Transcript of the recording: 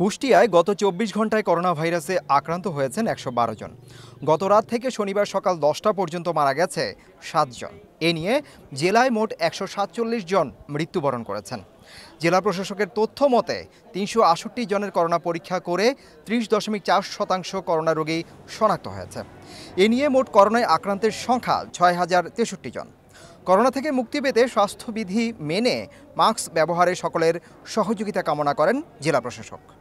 কুষ্টিয়ায় গত চব্বিশ ঘন্টায় করোনা ভাইরাসে আক্রান্ত হয়েছেন একশো বারো জন গত রাত থেকে শনিবার সকাল দশটা পর্যন্ত মারা গেছে সাতজন এ নিয়ে জেলায় মোট একশো সাতচল্লিশ জন মৃত্যুবরণ করেছেন জেলা প্রশাসকের তথ্য মতে তিনশো আষট্টি জনের করোনা পরীক্ষা করে ত্রিশ দশমিক চার শতাংশ করোনা রোগী শনাক্ত হয়েছে এ নিয়ে মোট করোনায় আক্রান্তের সংখ্যা ছয় হাজার তেষট্টি জন করোনা থেকে মুক্তি পেতে স্বাস্থ্যবিধি মেনে মাস্ক ব্যবহারে সকলের সহযোগিতা কামনা করেন জেলা প্রশাসক